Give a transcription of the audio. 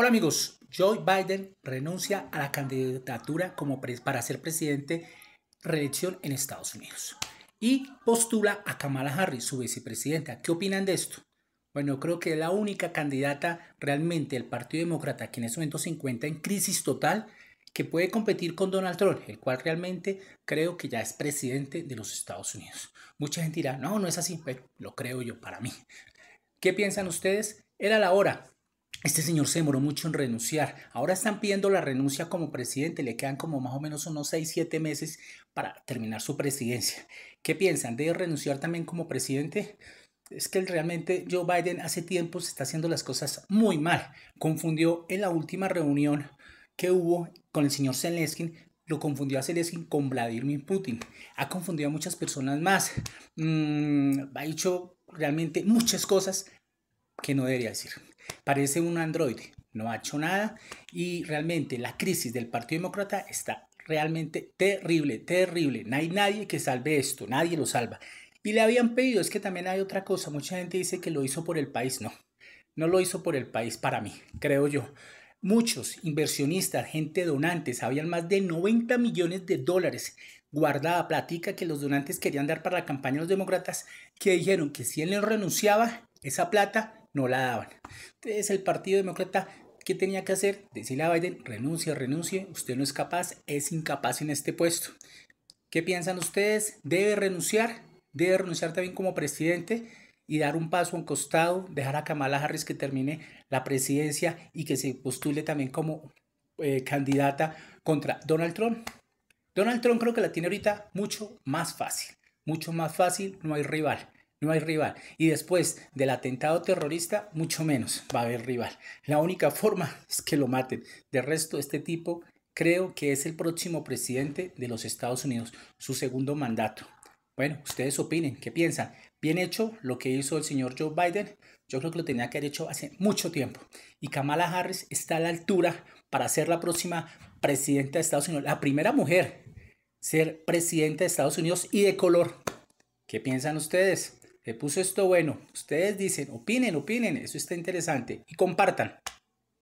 Hola amigos, Joe Biden renuncia a la candidatura como para ser presidente reelección en Estados Unidos y postula a Kamala Harris, su vicepresidenta. ¿Qué opinan de esto? Bueno, creo que es la única candidata realmente del Partido Demócrata que en este momento se encuentra en crisis total que puede competir con Donald Trump, el cual realmente creo que ya es presidente de los Estados Unidos. Mucha gente dirá, no, no es así, pero pues, lo creo yo para mí. ¿Qué piensan ustedes? Era la hora este señor se demoró mucho en renunciar. Ahora están pidiendo la renuncia como presidente. Le quedan como más o menos unos 6, 7 meses para terminar su presidencia. ¿Qué piensan? ¿Debe renunciar también como presidente? Es que realmente Joe Biden hace tiempo se está haciendo las cosas muy mal. Confundió en la última reunión que hubo con el señor Zelensky lo confundió a Zelensky con Vladimir Putin. Ha confundido a muchas personas más. Mm, ha dicho realmente muchas cosas que no debería decir. Parece un androide, no ha hecho nada y realmente la crisis del Partido Demócrata está realmente terrible, terrible. No hay nadie que salve esto, nadie lo salva. Y le habían pedido, es que también hay otra cosa, mucha gente dice que lo hizo por el país, no, no lo hizo por el país para mí, creo yo. Muchos inversionistas, gente donantes, habían más de 90 millones de dólares guardada platica que los donantes querían dar para la campaña de los demócratas, que dijeron que si él no renunciaba, esa plata no la daban. Entonces el Partido Demócrata, ¿qué tenía que hacer? Decirle a Biden, renuncie, renuncie, usted no es capaz, es incapaz en este puesto. ¿Qué piensan ustedes? ¿Debe renunciar? ¿Debe renunciar también como presidente? y dar un paso a un costado, dejar a Kamala Harris que termine la presidencia y que se postule también como eh, candidata contra Donald Trump. Donald Trump creo que la tiene ahorita mucho más fácil, mucho más fácil, no hay rival no hay rival. Y después del atentado terrorista, mucho menos va a haber rival. La única forma es que lo maten. De resto, este tipo creo que es el próximo presidente de los Estados Unidos, su segundo mandato. Bueno, ustedes opinen, ¿qué piensan? Bien hecho lo que hizo el señor Joe Biden. Yo creo que lo tenía que haber hecho hace mucho tiempo. Y Kamala Harris está a la altura para ser la próxima presidenta de Estados Unidos, la primera mujer ser presidenta de Estados Unidos y de color. ¿Qué piensan ustedes? le puso esto bueno. Ustedes dicen, opinen, opinen, eso está interesante y compartan.